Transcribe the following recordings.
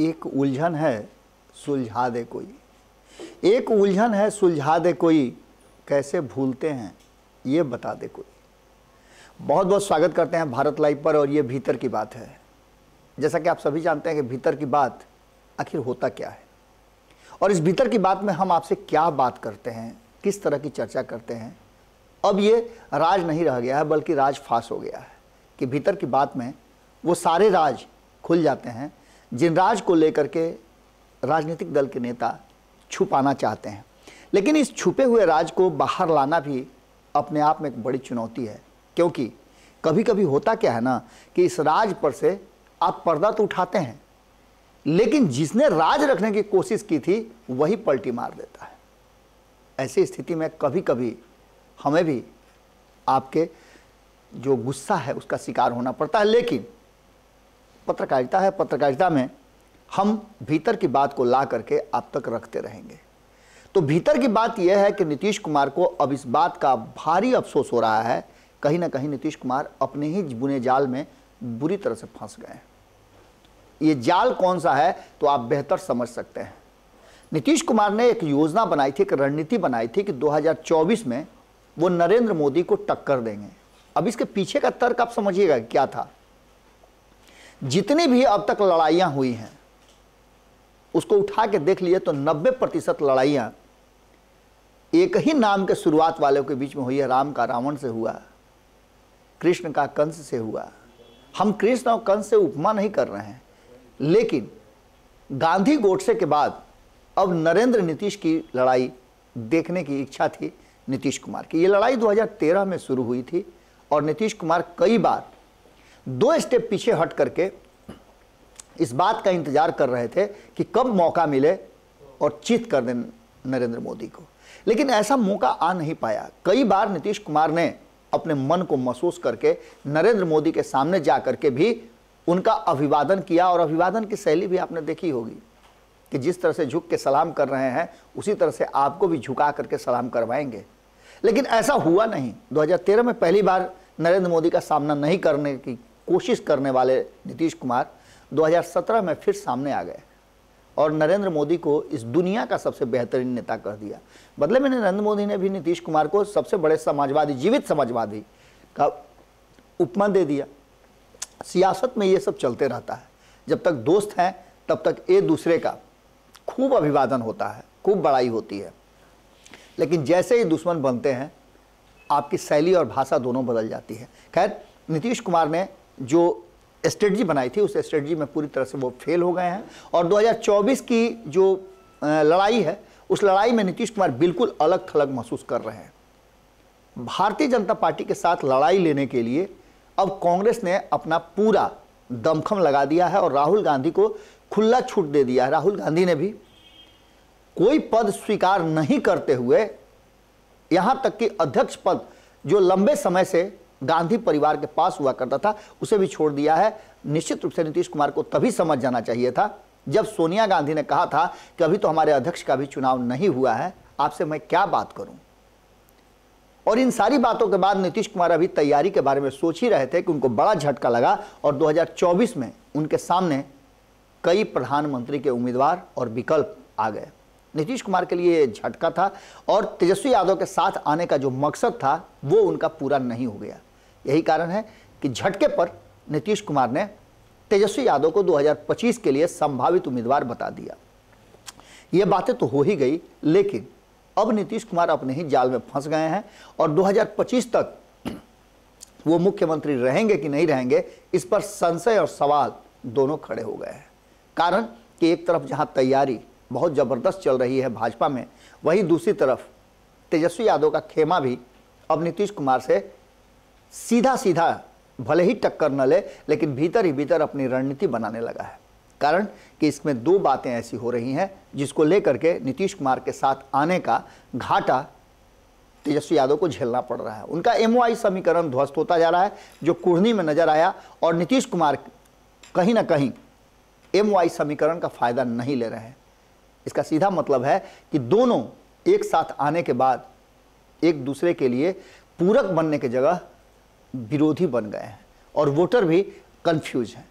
एक उलझन है सुलझा दे कोई एक उलझन है सुलझा दे कोई कैसे भूलते हैं ये बता दे कोई बहुत बहुत स्वागत करते हैं भारत लाइव पर और ये भीतर की बात है जैसा कि आप सभी जानते हैं कि भीतर की बात आखिर होता क्या है और इस भीतर की बात में हम आपसे क्या बात करते हैं किस तरह की चर्चा करते हैं अब ये राज नहीं रह गया है बल्कि राज फास हो गया है कि भीतर की बात में वो सारे राज खुल जाते हैं जिनराज को लेकर के राजनीतिक दल के नेता छुपाना चाहते हैं लेकिन इस छुपे हुए राज को बाहर लाना भी अपने आप में एक बड़ी चुनौती है क्योंकि कभी कभी होता क्या है ना कि इस राज पर से आप पर्दा तो उठाते हैं लेकिन जिसने राज रखने की कोशिश की थी वही पलटी मार देता है ऐसी स्थिति में कभी कभी हमें भी आपके जो गुस्सा है उसका शिकार होना पड़ता है लेकिन पत्रकारिता है पत्रकारिता में हम भीतर की बात को ला करके आप तक रखते रहेंगे तो भीतर की बात यह है कि नीतीश कुमार को अब इस बात का भारी अफसोस हो रहा है कहीं ना कहीं नीतीश कुमार अपने ही बुने जाल में बुरी तरह से फंस गए हैं ये जाल कौन सा है तो आप बेहतर समझ सकते हैं नीतीश कुमार ने एक योजना बनाई थी एक रणनीति बनाई थी कि 2024 में वो नरेंद्र मोदी को टक्कर देंगे अब इसके पीछे का तर्क आप समझिएगा क्या था जितनी भी अब तक लड़ाइयां हुई हैं उसको उठा के देख लिए तो 90 प्रतिशत लड़ाइयां एक ही नाम के शुरुआत वालों के बीच में हुई है राम का रावण से हुआ कृष्ण का कंस से हुआ हम कृष्ण और कंस से उपमा नहीं कर रहे हैं लेकिन गांधी गोडसे के बाद अब नरेंद्र नीतीश की लड़ाई देखने की इच्छा थी नीतीश कुमार की ये लड़ाई 2013 में शुरू हुई थी और नीतीश कुमार कई बार दो स्टेप पीछे हट करके इस बात का इंतजार कर रहे थे कि कब मौका मिले और चित कर दें नरेंद्र मोदी को लेकिन ऐसा मौका आ नहीं पाया कई बार नीतीश कुमार ने अपने मन को महसूस करके नरेंद्र मोदी के सामने जा करके भी उनका अभिवादन किया और अभिवादन की शैली भी आपने देखी होगी कि जिस तरह से झुक के सलाम कर रहे हैं उसी तरह से आपको भी झुका करके सलाम करवाएंगे लेकिन ऐसा हुआ नहीं 2013 में पहली बार नरेंद्र मोदी का सामना नहीं करने की कोशिश करने वाले नीतीश कुमार 2017 में फिर सामने आ गए और नरेंद्र मोदी को इस दुनिया का सबसे बेहतरीन नेता कर दिया बदले में नरेंद्र मोदी ने भी नीतीश कुमार को सबसे बड़े समाजवादी जीवित समाजवादी का उपमा दे दिया सियासत में ये सब चलते रहता है जब तक दोस्त हैं तब तक एक दूसरे का खूब अभिवादन होता है खूब बड़ाई होती है लेकिन जैसे ही दुश्मन बनते हैं आपकी शैली और भाषा दोनों बदल जाती है खैर नीतीश कुमार ने जो स्ट्रेटजी बनाई थी उस स्ट्रेटजी में पूरी तरह से वो फेल हो गए हैं और 2024 की जो लड़ाई है उस लड़ाई में नीतीश कुमार बिल्कुल अलग थलग महसूस कर रहे हैं भारतीय जनता पार्टी के साथ लड़ाई लेने के लिए अब कांग्रेस ने अपना पूरा दमखम लगा दिया है और राहुल गांधी को खुला छूट दे दिया है राहुल गांधी ने भी कोई पद स्वीकार नहीं करते हुए यहाँ तक कि अध्यक्ष पद जो लंबे समय से गांधी परिवार के पास हुआ करता था उसे भी छोड़ दिया है निश्चित रूप से नीतीश कुमार को तभी समझ जाना चाहिए था जब सोनिया गांधी ने कहा था कि अभी तो हमारे अध्यक्ष का भी चुनाव नहीं हुआ है आपसे मैं क्या बात करूं और इन सारी बातों के बाद नीतीश कुमार अभी तैयारी के बारे में सोच ही रहे थे कि उनको बड़ा झटका लगा और 2024 में उनके सामने कई प्रधानमंत्री के उम्मीदवार और विकल्प आ गए नीतीश कुमार के लिए झटका था और तेजस्वी यादव के साथ आने का जो मकसद था वो उनका पूरा नहीं हो गया यही कारण है कि झटके पर नीतीश कुमार ने तेजस्वी यादव को 2025 के लिए संभावित उम्मीदवार बता दिया ये बातें तो हो ही गई लेकिन अब नीतीश कुमार अपने ही जाल में फंस गए हैं और 2025 तक वो मुख्यमंत्री रहेंगे कि नहीं रहेंगे इस पर संशय और सवाल दोनों खड़े हो गए हैं कारण कि एक तरफ जहां तैयारी बहुत ज़बरदस्त चल रही है भाजपा में वहीं दूसरी तरफ तेजस्वी यादव का खेमा भी अब नीतीश कुमार से सीधा सीधा भले ही टक्कर न ले, लेकिन भीतर ही भीतर अपनी रणनीति बनाने लगा है कारण कि इसमें दो बातें ऐसी हो रही हैं जिसको लेकर के नीतीश कुमार के साथ आने का घाटा तेजस्वी यादव को झेलना पड़ रहा है उनका एम समीकरण ध्वस्त होता जा रहा है जो कुढ़नी में नजर आया और नीतीश कुमार कहीं ना कहीं एम समीकरण का फायदा नहीं ले रहे हैं इसका सीधा मतलब है कि दोनों एक साथ आने के बाद एक दूसरे के लिए पूरक बनने की जगह विरोधी बन गए हैं और वोटर भी कंफ्यूज हैं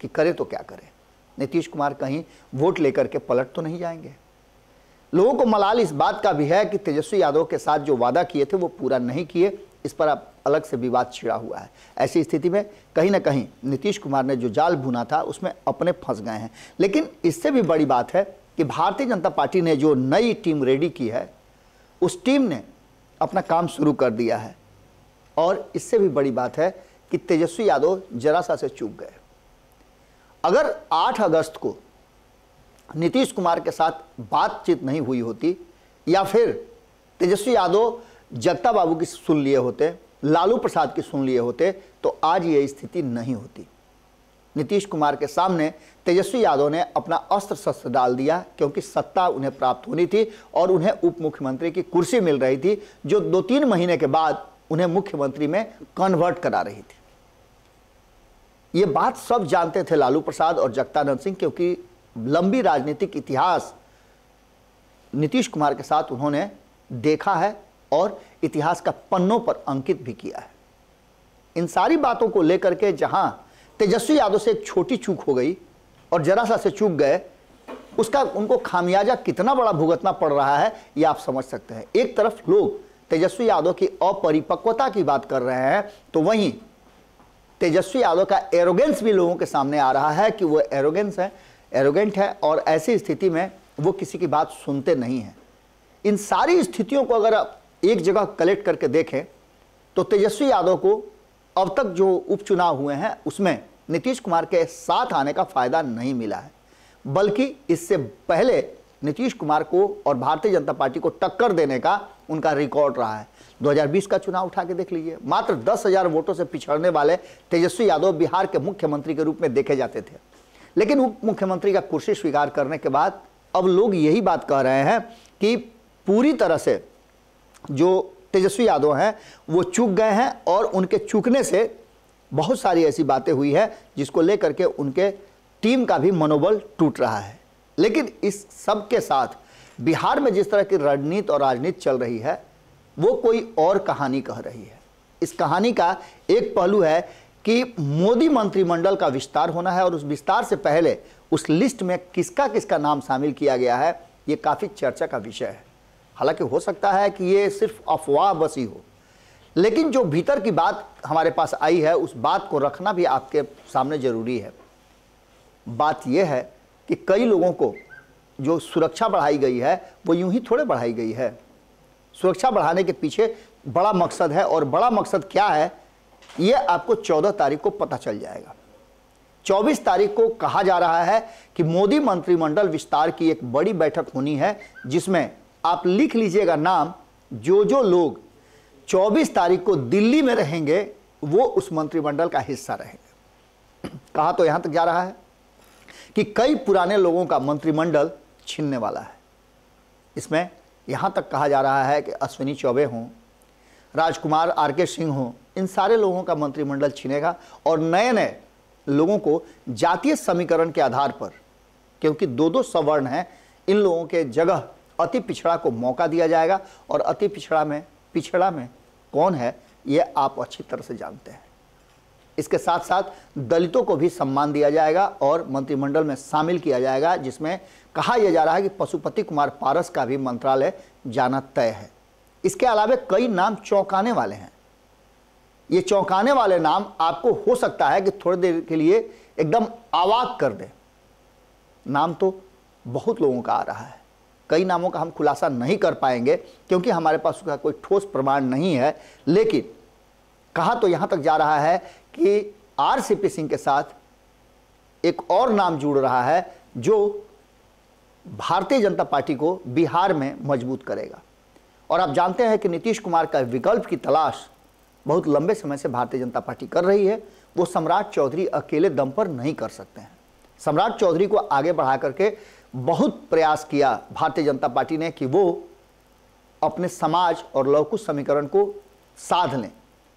कि करे तो क्या करें नीतीश कुमार कहीं वोट लेकर के पलट तो नहीं जाएंगे लोगों को मलाल इस बात का भी है कि तेजस्वी यादव के साथ जो वादा किए थे वो पूरा नहीं किए इस पर अब अलग से विवाद छिड़ा हुआ है ऐसी स्थिति में कहीं ना कहीं नीतीश कुमार ने जो जाल भुना था उसमें अपने फंस गए हैं लेकिन इससे भी बड़ी बात है कि भारतीय जनता पार्टी ने जो नई टीम रेडी की है उस टीम ने अपना काम शुरू कर दिया है और इससे भी बड़ी बात है कि तेजस्वी यादव जरा सा से चूक गए अगर 8 अगस्त को नीतीश कुमार के साथ बातचीत नहीं हुई होती या फिर तेजस्वी यादव जगता बाबू की सुन लिए होते लालू प्रसाद की सुन लिए होते तो आज ये स्थिति नहीं होती नीतीश कुमार के सामने तेजस्वी यादव ने अपना अस्त्र शस्त्र डाल दिया क्योंकि सत्ता उन्हें प्राप्त होनी थी और उन्हें उप मुख्यमंत्री की कुर्सी मिल रही थी जो दो तीन महीने के बाद उन्हें मुख्यमंत्री में कन्वर्ट करा रही थी ये बात सब जानते थे लालू प्रसाद और जगतानंद सिंह क्योंकि लंबी राजनीतिक इतिहास नीतीश कुमार के साथ उन्होंने देखा है और इतिहास का पन्नों पर अंकित भी किया है इन सारी बातों को लेकर के जहां तेजस्वी यादव से एक छोटी चूक हो गई और जरा सा से चूक गए उसका उनको खामियाजा कितना बड़ा भुगतना पड़ रहा है यह आप समझ सकते हैं एक तरफ लोग तेजस्वी यादव की अपरिपक्वता की बात कर रहे हैं तो वहीं तेजस्वी यादव का एरोगेंस भी लोगों के सामने आ रहा है कि वो एरोगेंस है एरोगेंट है और ऐसी स्थिति में वो किसी की बात सुनते नहीं हैं इन सारी स्थितियों को अगर आप एक जगह कलेक्ट करके देखें तो तेजस्वी यादव को अब तक जो उपचुनाव हुए हैं उसमें नीतीश कुमार के साथ आने का फायदा नहीं मिला है बल्कि इससे पहले नीतीश कुमार को और भारतीय जनता पार्टी को टक्कर देने का उनका रिकॉर्ड रहा है 2020 का चुनाव उठा के देख लीजिए मात्र दस हजार वोटों से पिछड़ने वाले तेजस्वी यादव बिहार के मुख्यमंत्री के रूप में देखे जाते थे लेकिन उप मुख्यमंत्री का कुर्सी स्वीकार करने के बाद अब लोग यही बात कह रहे हैं कि पूरी तरह से जो तेजस्वी यादव हैं वो चूक गए हैं और उनके चूकने से बहुत सारी ऐसी बातें हुई है जिसको लेकर के उनके टीम का भी मनोबल टूट रहा है लेकिन इस सब के साथ बिहार में जिस तरह की रणनीति और राजनीति चल रही है वो कोई और कहानी कह रही है इस कहानी का एक पहलू है कि मोदी मंत्रिमंडल का विस्तार होना है और उस विस्तार से पहले उस लिस्ट में किसका किसका नाम शामिल किया गया है ये काफ़ी चर्चा का विषय है हालांकि हो सकता है कि ये सिर्फ अफवाह बसी हो लेकिन जो भीतर की बात हमारे पास आई है उस बात को रखना भी आपके सामने ज़रूरी है बात यह है कि कई लोगों को जो सुरक्षा बढ़ाई गई है वो यूं ही थोड़े बढ़ाई गई है सुरक्षा बढ़ाने के पीछे बड़ा मकसद है और बड़ा मकसद क्या है ये आपको 14 तारीख को पता चल जाएगा 24 तारीख को कहा जा रहा है कि मोदी मंत्रिमंडल विस्तार की एक बड़ी बैठक होनी है जिसमें आप लिख लीजिएगा नाम जो जो लोग 24 तारीख को दिल्ली में रहेंगे वो उस मंत्रिमंडल का हिस्सा रहेंगे कहा तो यहां तक जा रहा है कि कई पुराने लोगों का मंत्रिमंडल छीनने वाला है इसमें यहाँ तक कहा जा रहा है कि अश्विनी चौबे हों राजकुमार आर के सिंह हों इन सारे लोगों का मंत्रिमंडल छीनेगा और नए नए लोगों को जातीय समीकरण के आधार पर क्योंकि दो दो सवर्ण हैं इन लोगों के जगह अति पिछड़ा को मौका दिया जाएगा और अति पिछड़ा में पिछड़ा में कौन है ये आप अच्छी तरह से जानते हैं इसके साथ साथ दलितों को भी सम्मान दिया जाएगा और मंत्रिमंडल में शामिल किया जाएगा जिसमें कहा यह जा रहा है कि पशुपति कुमार पारस का भी मंत्रालय जाना तय है इसके अलावा कई नाम चौंकाने वाले हैं ये चौंकाने वाले नाम आपको हो सकता है कि थोड़ी देर के लिए एकदम आवाक कर दे नाम तो बहुत लोगों का आ रहा है कई नामों का हम खुलासा नहीं कर पाएंगे क्योंकि हमारे पास उसका कोई ठोस प्रमाण नहीं है लेकिन कहा तो यहां तक जा रहा है कि आर सी पी सिंह के साथ एक और नाम जुड़ रहा है जो भारतीय जनता पार्टी को बिहार में मजबूत करेगा और आप जानते हैं कि नीतीश कुमार का विकल्प की तलाश बहुत लंबे समय से भारतीय जनता पार्टी कर रही है वो सम्राट चौधरी अकेले दम पर नहीं कर सकते हैं सम्राट चौधरी को आगे बढ़ा करके बहुत प्रयास किया भारतीय जनता पार्टी ने कि वो अपने समाज और लौकुश समीकरण को साध लें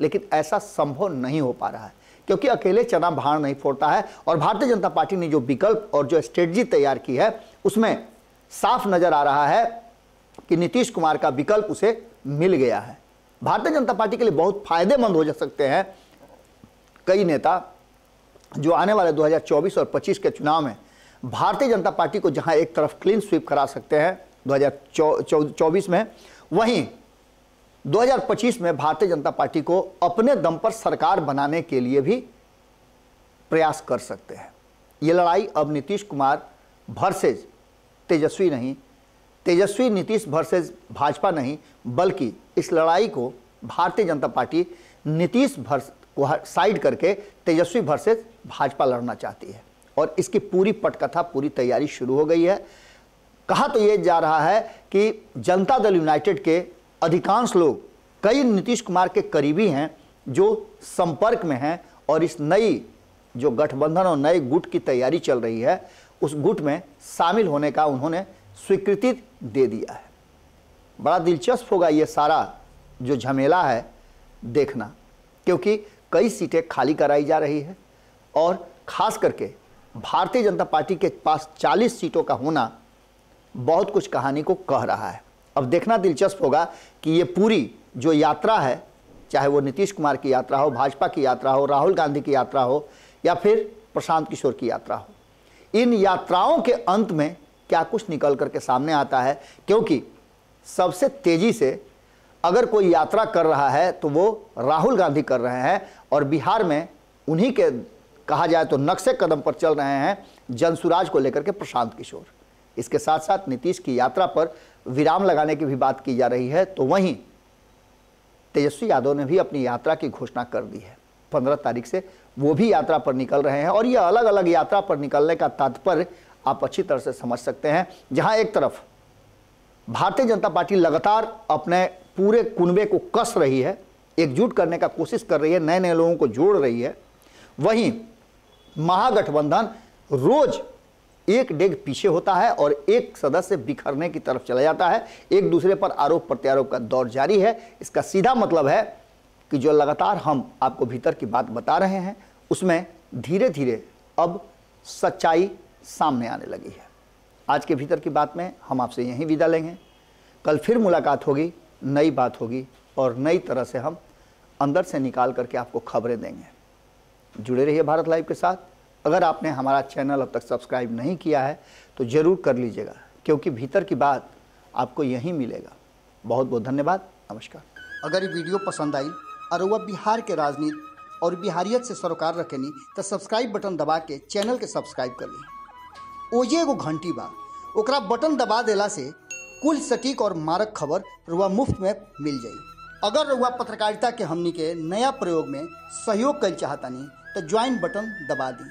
लेकिन ऐसा संभव नहीं हो पा रहा है क्योंकि अकेले चना भाड़ नहीं फोड़ता है और भारतीय जनता पार्टी ने जो विकल्प और जो स्ट्रेटजी तैयार की है उसमें साफ नजर आ रहा है कि नीतीश कुमार का विकल्प उसे मिल गया है भारतीय जनता पार्टी के लिए बहुत फायदेमंद हो जा सकते हैं कई नेता जो आने वाले 2024 और 25 के चुनाव में भारतीय जनता पार्टी को जहां एक तरफ क्लीन स्वीप करा सकते हैं 2024 में वहीं 2025 में भारतीय जनता पार्टी को अपने दम पर सरकार बनाने के लिए भी प्रयास कर सकते हैं ये लड़ाई अब नीतीश कुमार वर्सेज तेजस्वी नहीं तेजस्वी नीतीश वर्सेज भाजपा नहीं बल्कि इस लड़ाई को भारतीय जनता पार्टी नीतीश भर को साइड करके तेजस्वी भरसेज भाजपा लड़ना चाहती है और इसकी पूरी पटकथा पूरी तैयारी शुरू हो गई है कहा तो ये जा रहा है कि जनता दल यूनाइटेड के अधिकांश लोग कई नीतीश कुमार के करीबी हैं जो संपर्क में हैं और इस नई जो गठबंधन और नए गुट की तैयारी चल रही है उस गुट में शामिल होने का उन्होंने स्वीकृति दे दिया है बड़ा दिलचस्प होगा ये सारा जो झमेला है देखना क्योंकि कई सीटें खाली कराई जा रही है और खास करके भारतीय जनता पार्टी के पास 40 सीटों का होना बहुत कुछ कहानी को कह रहा है अब देखना दिलचस्प होगा कि ये पूरी जो यात्रा है चाहे वो नीतीश कुमार की यात्रा हो भाजपा की यात्रा हो राहुल गांधी की यात्रा हो या फिर प्रशांत किशोर की यात्रा हो इन यात्राओं के अंत में क्या कुछ निकल करके सामने आता है क्योंकि सबसे तेजी से अगर कोई यात्रा कर रहा है तो वो राहुल गांधी कर रहे हैं और बिहार में उन्हीं के कहा जाए तो नक्शे कदम पर चल रहे हैं जनसुराज को लेकर के प्रशांत किशोर इसके साथ साथ नीतीश की यात्रा पर विराम लगाने की भी बात की जा रही है तो वहीं तेजस्वी यादव ने भी अपनी यात्रा की घोषणा कर दी है पंद्रह तारीख से वो भी यात्रा पर निकल रहे हैं और ये अलग अलग यात्रा पर निकलने का तात्पर्य आप अच्छी तरह से समझ सकते हैं जहां एक तरफ भारतीय जनता पार्टी लगातार अपने पूरे कुनबे को कस रही है एकजुट करने का कोशिश कर रही है नए नए लोगों को जोड़ रही है वहीं महागठबंधन रोज एक डेग पीछे होता है और एक सदस्य बिखरने की तरफ चला जाता है एक दूसरे पर आरोप प्रत्यारोप का दौर जारी है इसका सीधा मतलब है कि जो लगातार हम आपको भीतर की बात बता रहे हैं उसमें धीरे धीरे अब सच्चाई सामने आने लगी है आज के भीतर की बात में हम आपसे यहीं विदा लेंगे कल फिर मुलाकात होगी नई बात होगी और नई तरह से हम अंदर से निकाल करके आपको खबरें देंगे जुड़े रहिए भारत लाइव के साथ अगर आपने हमारा चैनल अब तक सब्सक्राइब नहीं किया है तो ज़रूर कर लीजिएगा क्योंकि भीतर की बात आपको यहीं मिलेगा बहुत बहुत धन्यवाद नमस्कार अगर ये वीडियो पसंद आई और वह बिहार के राजनीति और बिहारियत से सरोकार रखेनी तो सब्सक्राइब बटन दबा के चैनल के सब्सक्राइब कर ली ओजे एगो घंटी बा ओकरा बटन दबा देला से कुल सटीक और मारक खबर रुआ मुफ्त में मिल जाए अगर रुआ पत्रकारिता के हमनी के नया प्रयोग में सहयोग कर चाहतानी तो ज्वाइन बटन दबा दी